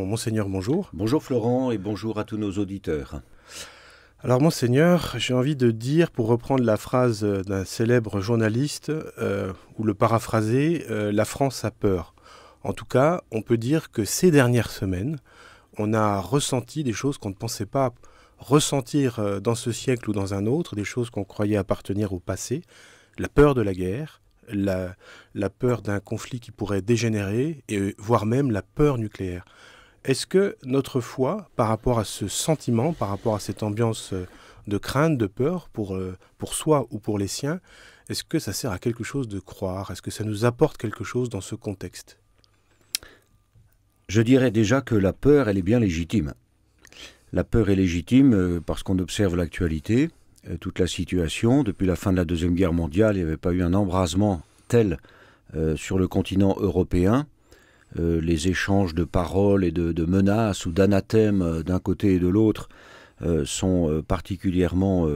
Monseigneur, bonjour. Bonjour Florent et bonjour à tous nos auditeurs. Alors monseigneur, j'ai envie de dire, pour reprendre la phrase d'un célèbre journaliste, euh, ou le paraphraser, euh, la France a peur. En tout cas, on peut dire que ces dernières semaines, on a ressenti des choses qu'on ne pensait pas ressentir euh, dans ce siècle ou dans un autre, des choses qu'on croyait appartenir au passé, la peur de la guerre, la, la peur d'un conflit qui pourrait dégénérer, et voire même la peur nucléaire. Est-ce que notre foi, par rapport à ce sentiment, par rapport à cette ambiance euh, de crainte, de peur euh, pour, soi ou pour les siens, est-ce que ça sert à quelque chose de croire Est-ce que ça nous apporte quelque chose dans ce contexte Je dirais déjà que la peur, elle est bien légitime. La peur est légitime euh, parce qu'on observe l'actualité, toute la situation. Depuis la fin de la Deuxième Guerre mondiale, il n'y avait pas eu un embrasement tel sur le continent européen euh, les échanges de paroles et de, menaces ou d'anathèmes euh, d'un côté et de l'autre euh, sont particulièrement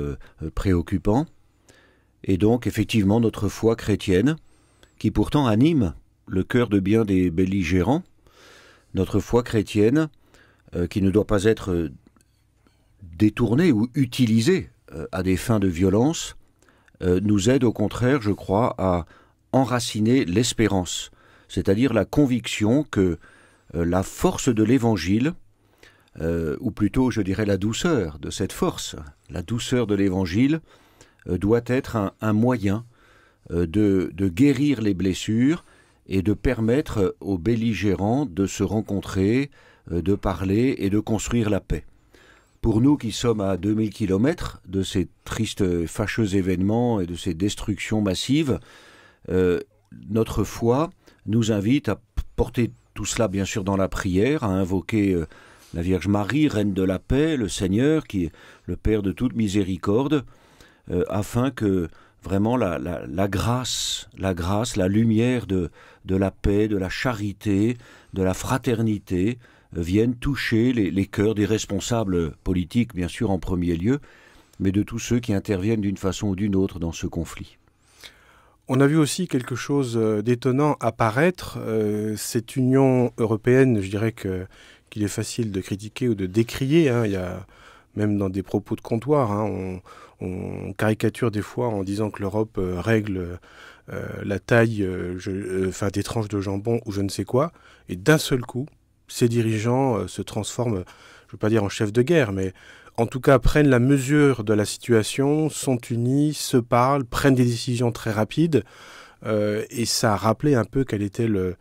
préoccupants. Et donc, effectivement, notre foi chrétienne, qui pourtant anime le cœur de bien des belligérants, notre foi chrétienne, qui ne doit pas être détournée ou utilisée à des fins de violence, nous aide au contraire, je crois, à enraciner l'espérance c'est-à-dire la conviction que euh, la force de l'Évangile, euh, ou plutôt je dirais la douceur de cette force, la douceur de l'Évangile, euh, doit être un, moyen de, guérir les blessures et de permettre aux belligérants de se rencontrer, de parler et de construire la paix. Pour nous qui sommes à 2000 km de ces tristes, fâcheux événements et de ces destructions massives, notre foi nous invite à porter tout cela bien sûr dans la prière, à invoquer euh, la Vierge Marie, reine de la paix, le Seigneur qui est le Père de toute miséricorde, euh, afin que vraiment la, grâce, la grâce, la lumière de, la paix, de la charité, de la fraternité euh, viennent toucher les, les cœurs des responsables politiques, bien sûr en premier lieu, mais de tous ceux qui interviennent d'une façon ou d'une autre dans ce conflit. On a vu aussi quelque chose euh, d'étonnant apparaître, euh, cette Union européenne, je dirais que qu'il est facile de critiquer ou de décrier, hein. il y a, même dans des propos de comptoir, hein, on, caricature des fois en disant que l'Europe euh, règle la taille enfin, des tranches de jambon ou je ne sais quoi, et d'un seul coup, ses dirigeants se transforment, je ne veux pas dire en chef de guerre, mais en tout cas prennent la mesure de la situation, sont unis, se parlent, prennent des décisions très rapides. Euh, et ça a rappelé un peu quel était le,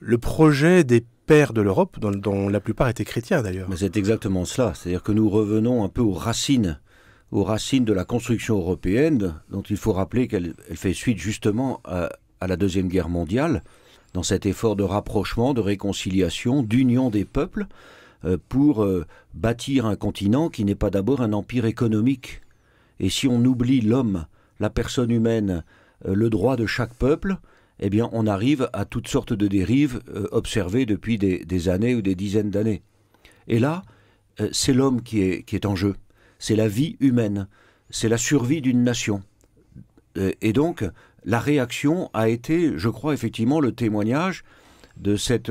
le projet des pères de l'Europe, dont, la plupart étaient chrétiens d'ailleurs. c'est exactement cela, c'est-à-dire que nous revenons un peu aux racines, aux racines de la construction européenne, dont il faut rappeler qu'elle fait suite justement à, la Deuxième Guerre mondiale, dans cet effort de rapprochement, de réconciliation, d'union des peuples. Euh, pour euh, bâtir un continent qui n'est pas d'abord un empire économique. Et si on oublie l'homme, la personne humaine, euh, le droit de chaque peuple, eh bien on arrive à toutes sortes de dérives observées depuis des, années ou des dizaines d'années. Et là, c'est l'homme qui est, qui est en jeu, c'est la vie humaine, c'est la survie d'une nation. Et donc, la réaction a été, je crois, effectivement le témoignage de cette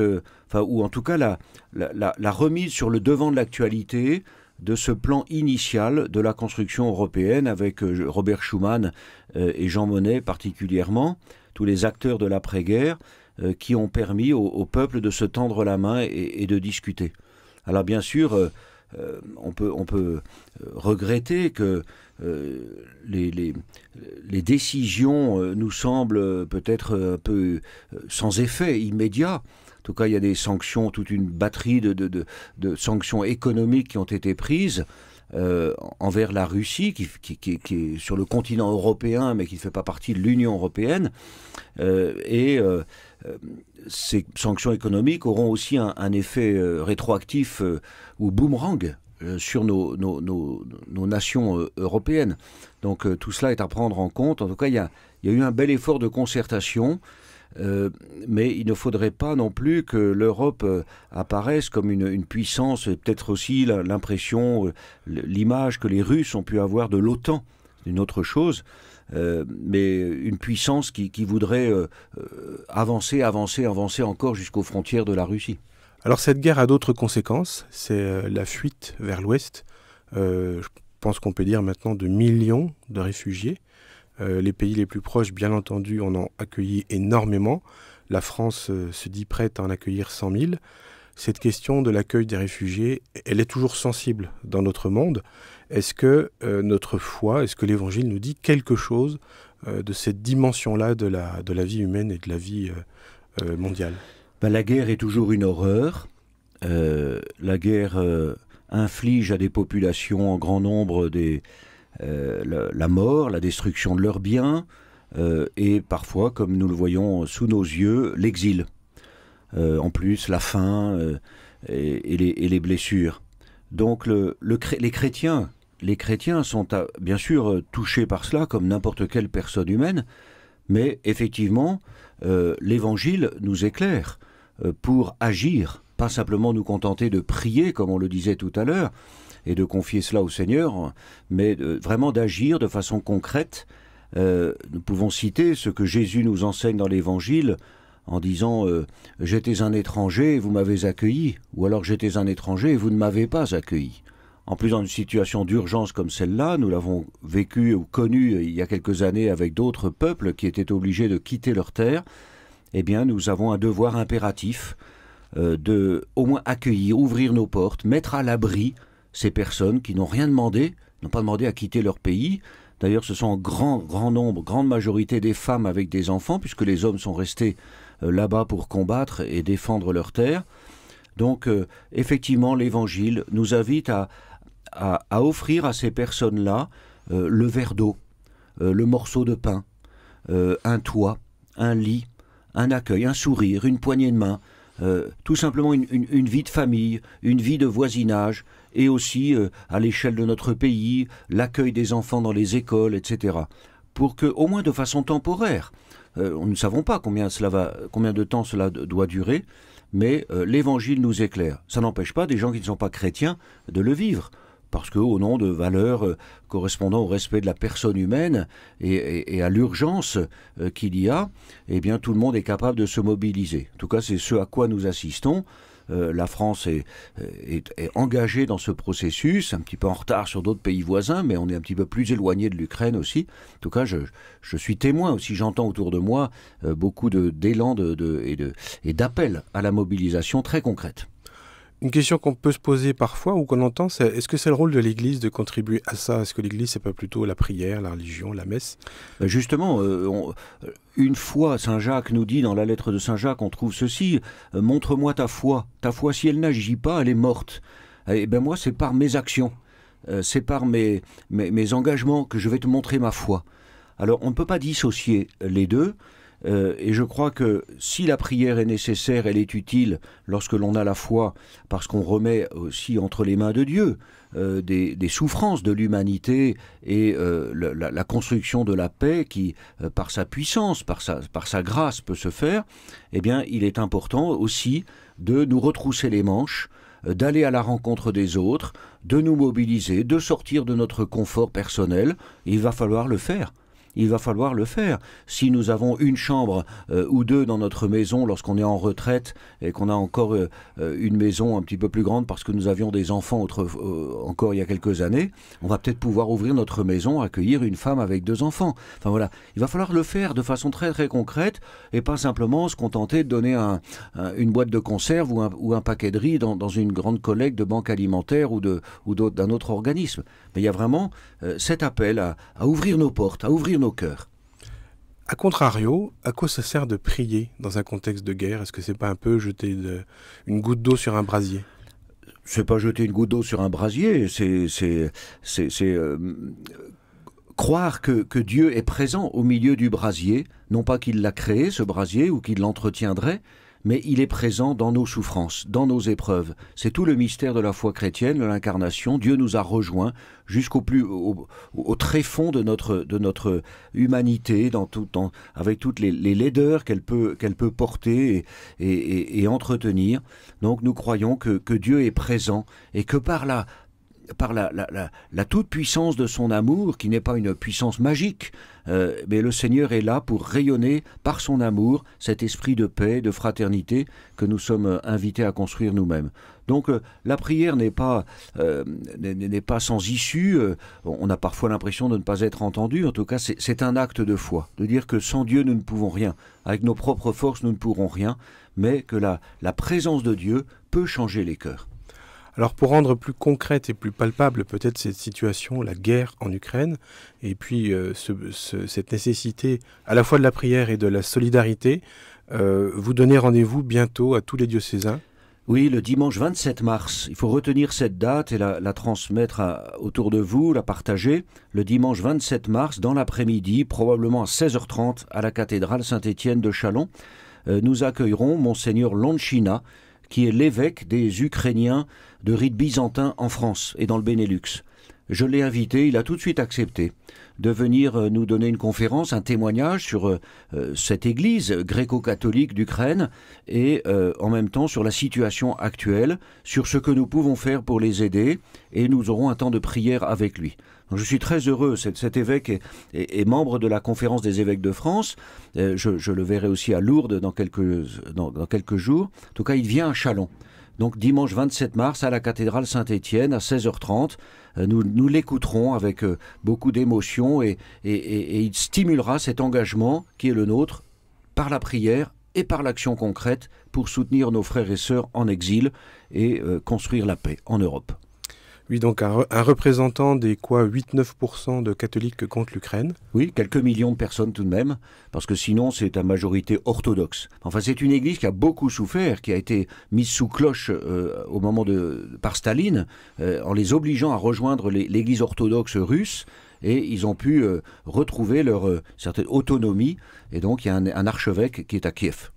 ou en tout cas la, remise sur le devant de l'actualité de ce plan initial de la construction européenne avec euh, Robert Schuman euh, et Jean Monnet particulièrement, tous les acteurs de l'après-guerre euh, qui ont permis au, peuple de se tendre la main et, de discuter. Alors bien sûr, on, peut, on peut regretter que les, les, décisions nous semblent peut-être un peu sans effet immédiat. En tout cas, il y a des sanctions, toute une batterie de, sanctions économiques qui ont été prises. Euh, envers la Russie, qui, est sur le continent européen, mais qui ne fait pas partie de l'Union européenne. Euh, et euh, ces sanctions économiques auront aussi un, effet rétroactif ou boomerang sur nos, nations européennes. Donc tout cela est à prendre en compte. En tout cas, il y a eu un bel effort de concertation. Euh, mais il ne faudrait pas non plus que l'Europe euh, apparaisse comme une, puissance, peut-être aussi l'impression, euh, l'image que les Russes ont pu avoir de l'OTAN, une autre chose. mais une puissance qui, voudrait avancer, avancer, avancer encore jusqu'aux frontières de la Russie. Alors cette guerre a d'autres conséquences, c'est la fuite vers l'ouest, je pense qu'on peut dire maintenant de millions de réfugiés, euh, les pays les plus proches, bien entendu, en ont accueilli énormément. La France euh, se dit prête à en accueillir 100 000. Cette question de l'accueil des réfugiés, elle est toujours sensible dans notre monde. Est-ce que euh, notre foi, est-ce que l'Évangile nous dit quelque chose de cette dimension-là de la, de la vie humaine et de la vie mondiale ben, La guerre est toujours une horreur. la guerre inflige à des populations en grand nombre des, euh, la, mort, la destruction de leurs biens, euh, et parfois, comme nous le voyons sous nos yeux, l'exil. Euh, en plus, la faim et, les, blessures. Donc les chrétiens, les chrétiens sont bien sûr touchés par cela comme n'importe quelle personne humaine, mais effectivement, l'Évangile nous éclaire pour agir, pas simplement nous contenter de prier comme on le disait tout à l'heure, et de confier cela au Seigneur, mais vraiment d'agir de façon concrète. Euh, nous pouvons citer ce que Jésus nous enseigne dans l'Évangile en disant euh, J'étais un étranger et vous m'avez accueilli ⁇ ou alors J'étais un étranger et vous ne m'avez pas accueilli ⁇ en plus, dans une situation d'urgence comme celle-là, nous l'avons vécu ou connue il y a quelques années avec d'autres peuples qui étaient obligés de quitter leur terre, eh bien, nous avons un devoir impératif euh, de au moins accueillir, ouvrir nos portes, mettre à l'abri ces personnes qui n'ont rien demandé, n'ont pas demandé à quitter leur pays. D'ailleurs, ce sont en grand, grand nombre, grande majorité des femmes avec des enfants, puisque les hommes sont restés euh, là-bas pour combattre et défendre leur terre. Donc, euh, effectivement, l'Évangile nous invite à, à, offrir à ces personnes-là euh, le verre d'eau, le morceau de pain, un toit, un lit, un accueil, un sourire, une poignée de main, tout simplement une, une, une vie de famille, une vie de voisinage, et aussi euh, à l'échelle de notre pays, l'accueil des enfants dans les écoles, etc. Pour que, au moins de façon temporaire, euh, nous ne savons pas combien, cela va, combien de temps cela doit durer, mais euh, l'Évangile nous éclaire. Ça n'empêche pas des gens qui ne sont pas chrétiens de le vivre parce que au nom de valeurs correspondant au respect de la personne humaine et, à l'urgence qu'il y a, eh bien tout le monde est capable de se mobiliser. En tout cas, c'est ce à quoi nous assistons. Euh, la France est, engagée dans ce processus, un petit peu en retard sur d'autres pays voisins, mais on est un petit peu plus éloigné de l'Ukraine aussi. En tout cas, je, suis témoin aussi, j'entends autour de moi euh, beaucoup d'élan et d'appels à la mobilisation très concrète. Une question qu'on peut se poser parfois ou qu'on entend, c'est est-ce que c'est le rôle de l'Église de contribuer à ça Est-ce que l'Église, c'est pas plutôt la prière, la religion, la messe ben Justement, euh, euh, une fois, Saint Jacques nous dit dans la lettre de Saint Jacques, on trouve ceci euh, Montre-moi ta foi. Ta foi, si elle n'agit pas, elle est morte. Eh, eh ben moi, c'est par mes actions, c'est par mes, mes engagements que je vais te montrer ma foi. Alors, on ne peut pas dissocier les deux. Euh, et je crois que si la prière est nécessaire, elle est utile lorsque l'on a la foi, parce qu'on remet aussi entre les mains de Dieu euh, des, souffrances de l'humanité et euh, la, construction de la paix qui, par sa puissance, par sa, par sa grâce, peut se faire, eh bien, il est important aussi de nous retrousser les manches d'aller à la rencontre des autres, de nous mobiliser, de sortir de notre confort personnel, il va falloir le faire il va falloir le faire. Si nous avons une chambre euh, ou deux dans notre maison lorsqu'on est en retraite et qu'on a encore euh, euh, une maison un petit peu plus grande parce que nous avions des enfants encore il y a quelques années, on va peut-être pouvoir ouvrir notre maison, accueillir une femme avec deux enfants. Enfin voilà, il va falloir le faire de façon très très concrète et pas simplement se contenter de donner une boîte de conserve ou un, paquet de riz dans, une grande collecte de banque alimentaire ou d'un autre organisme. Mais il y a vraiment cet appel à, à ouvrir nos portes, à ouvrir nos nos A contrario, à quoi ça sert de prier dans un contexte de guerre Est-ce que c'est pas un peu jeter une goutte d'eau sur un brasier C'est pas jeter une goutte d'eau sur un brasier, c'est euh, croire que, que Dieu est présent au milieu du brasier, non pas qu'il l'a créé ce brasier ou qu'il l'entretiendrait, mais il est présent dans nos souffrances, dans nos épreuves. C'est tout le mystère de la foi chrétienne, de l'incarnation. Dieu nous a rejoints jusqu'au plus au, au, fond de notre de notre humanité, dans tout temps avec toutes les, les laideurs qu'elle peut qu'elle peut porter et, et, entretenir. Donc nous croyons que, que Dieu est présent et que par là par la, toute-puissance de son amour, qui n'est pas une puissance magique, euh, mais le Seigneur est là pour rayonner par son amour cet esprit de paix, de fraternité que nous sommes euh, invités à construire nous-mêmes. Donc euh, la prière n'est pas, pas sans issue. on a parfois l'impression de ne pas être entendu. En tout cas, c'est un acte de foi, de dire que sans Dieu, nous ne pouvons rien. Avec nos propres forces, nous ne pourrons rien, mais que la, la présence de Dieu peut changer les cœurs. Alors pour rendre plus concrète et plus palpable peut-être cette situation, la guerre en Ukraine, et puis euh, cette nécessité à la fois de la prière et de la solidarité, euh, vous donnez rendez-vous bientôt à tous les diocésains. Oui, le dimanche 27 mars. Il faut retenir cette date et la, transmettre autour de vous, la partager. Le dimanche 27 mars, dans l'après-midi, probablement à 16h30, à la cathédrale Saint-Étienne de Chalon, euh, nous accueillerons Monseigneur Lonchina, qui est l'évêque des Ukrainiens de rite byzantin en France et dans le Benelux. Je l'ai invité, il a tout de suite accepté de venir euh, nous donner une conférence, un témoignage sur euh, euh, cette église gréco-catholique d'Ukraine et en même temps sur la situation actuelle, sur ce que nous pouvons faire pour les aider et nous aurons un temps de prière avec lui. Je suis très heureux, cet, cet évêque est, membre de la conférence des évêques de France, euh, je, le verrai aussi à Lourdes dans quelques, jours, en tout cas il vient à Chalon. Donc dimanche 27 mars à la cathédrale Saint-Étienne à 16h30, euh, nous, l'écouterons avec euh, beaucoup d'émotion et, il stimulera cet engagement qui est le nôtre par la prière et par l'action concrète pour soutenir nos frères et sœurs en exil et construire la paix en Europe. Oui, donc un, représentant des quoi 8-9% de catholiques contre compte l'Ukraine. Oui, quelques millions de personnes tout de même, parce que sinon c'est à majorité orthodoxe. Enfin, c'est une église qui a beaucoup souffert, qui a été mise sous cloche euh, au moment de par Staline, euh, en les obligeant à rejoindre l'église orthodoxe russe et ils ont pu euh, retrouver leur certaine autonomie. Et donc, il y a un, archevêque qui est à Kiev.